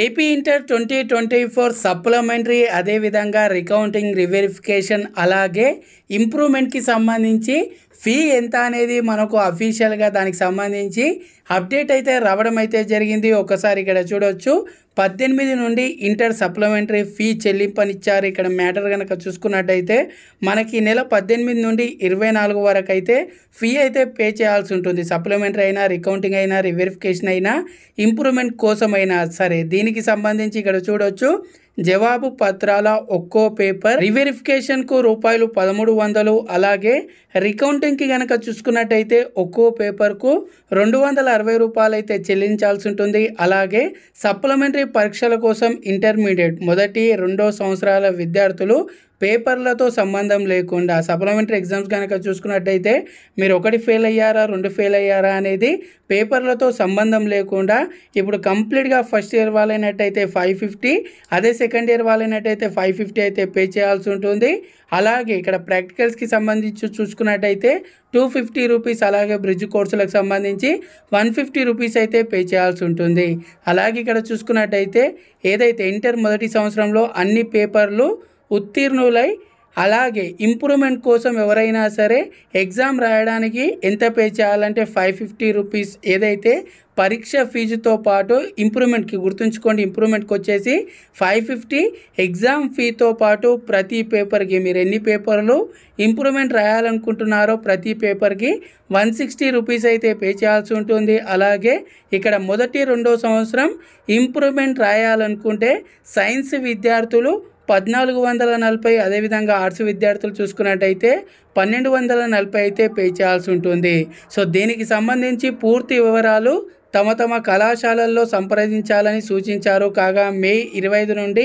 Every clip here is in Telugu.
AP inter twenty twenty four supplementary అదేవిధంగా రికౌంటింగ్ రివెరిఫికేషన్ అలాగే ఇంప్రూవ్మెంట్కి సంబంధించి ఫీ ఎంత అనేది మనకు అఫీషియల్గా దానికి సంబంధించి అప్డేట్ అయితే రావడం అయితే జరిగింది ఒకసారి ఇక్కడ చూడవచ్చు పద్దెనిమిది నుండి ఇంటర్ సప్లిమెంటరీ ఫీ చెల్లింపనిచ్చారు ఇక్కడ మ్యాటర్ కనుక చూసుకున్నట్టయితే మనకి నెల పద్దెనిమిది నుండి ఇరవై నాలుగు వరకు అయితే ఫీ అయితే పే చేయాల్సి ఉంటుంది సప్లిమెంటరీ అయినా రికౌంటింగ్ అయినా రివెరిఫికేషన్ అయినా ఇంప్రూవ్మెంట్ కోసమైనా సరే దీనికి సంబంధించి ఇక్కడ చూడొచ్చు జవాబు పత్రాల ఒక్కో పేపర్ రివెరిఫికేషన్కు రూపాయలు పదమూడు వందలు అలాగే రికౌంటింగ్కి కనుక చూసుకున్నట్టయితే ఒక్కో పేపర్కు రెండు వందల అరవై రూపాయలు అయితే చెల్లించాల్సి ఉంటుంది అలాగే సప్లిమెంటరీ పరీక్షల కోసం ఇంటర్మీడియట్ మొదటి రెండో సంవత్సరాల విద్యార్థులు పేపర్లతో సంబంధం లేకుండా సప్లిమెంటరీ ఎగ్జామ్స్ కనుక చూసుకున్నట్టయితే మీరు ఒకటి ఫెయిల్ అయ్యారా రెండు ఫెయిల్ అయ్యారా అనేది పేపర్లతో సంబంధం లేకుండా ఇప్పుడు కంప్లీట్గా ఫస్ట్ ఇయర్ వాళ్ళైనట్టయితే ఫైవ్ ఫిఫ్టీ అదే సెకండ్ ఇయర్ వాళ్ళైనట్టయితే ఫైవ్ ఫిఫ్టీ అయితే పే చేయాల్సి ఉంటుంది అలాగే ఇక్కడ ప్రాక్టికల్స్కి సంబంధించి చూసుకున్నట్టయితే టూ ఫిఫ్టీ రూపీస్ అలాగే బ్రిడ్జ్ కోర్సులకు సంబంధించి వన్ ఫిఫ్టీ రూపీస్ అయితే పే చేయాల్సి ఉంటుంది అలాగే ఇక్కడ చూసుకున్నట్టయితే ఏదైతే ఇంటర్ మొదటి సంవత్సరంలో అన్ని పేపర్లు ఉత్తీర్ణులై అలాగే ఇంప్రూవ్మెంట్ కోసం ఎవరైనా సరే ఎగ్జామ్ రాయడానికి ఎంత పే చేయాలంటే ఫైవ్ ఫిఫ్టీ రూపీస్ ఏదైతే పరీక్ష ఫీజుతో పాటు ఇంప్రూవ్మెంట్కి గుర్తుంచుకోండి ఇంప్రూవ్మెంట్కి వచ్చేసి ఫైవ్ ఫిఫ్టీ ఎగ్జామ్ ఫీతో పాటు ప్రతి పేపర్కి మీరు ఎన్ని పేపర్లు ఇంప్రూవ్మెంట్ రాయాలనుకుంటున్నారో ప్రతి పేపర్కి వన్ సిక్స్టీ రూపీస్ అయితే పే చేయాల్సి ఉంటుంది అలాగే ఇక్కడ మొదటి రెండో సంవత్సరం ఇంప్రూవ్మెంట్ రాయాలనుకుంటే సైన్స్ విద్యార్థులు పద్నాలుగు వందల నలభై అదేవిధంగా ఆర్ట్స్ విద్యార్థులు చూసుకున్నట్టయితే పన్నెండు వందల నలభై అయితే పే చేయాల్సి ఉంటుంది సో దీనికి సంబంధించి పూర్తి వివరాలు తమ తమ కళాశాలల్లో సంప్రదించాలని సూచించారు కాగా మే ఇరవై ఐదు నుండి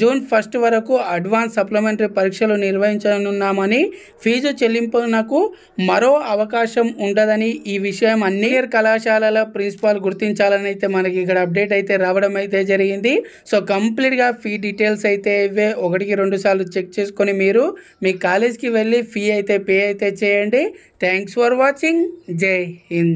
జూన్ ఫస్ట్ వరకు అడ్వాన్స్ సప్లిమెంటరీ పరీక్షలు నిర్వహించనున్నామని ఫీజు చెల్లింపునకు మరో అవకాశం ఉండదని ఈ విషయం అన్ని కళాశాలల ప్రిన్సిపాల్ గుర్తించాలని అయితే మనకి ఇక్కడ అప్డేట్ అయితే రావడం అయితే జరిగింది సో కంప్లీట్గా ఫీ డీటెయిల్స్ అయితే ఇవే ఒకటికి రెండు సార్లు చెక్ చేసుకొని మీరు మీ కాలేజ్కి వెళ్ళి ఫీ అయితే పే అయితే చేయండి థ్యాంక్స్ ఫర్ వాచింగ్ జై హింద్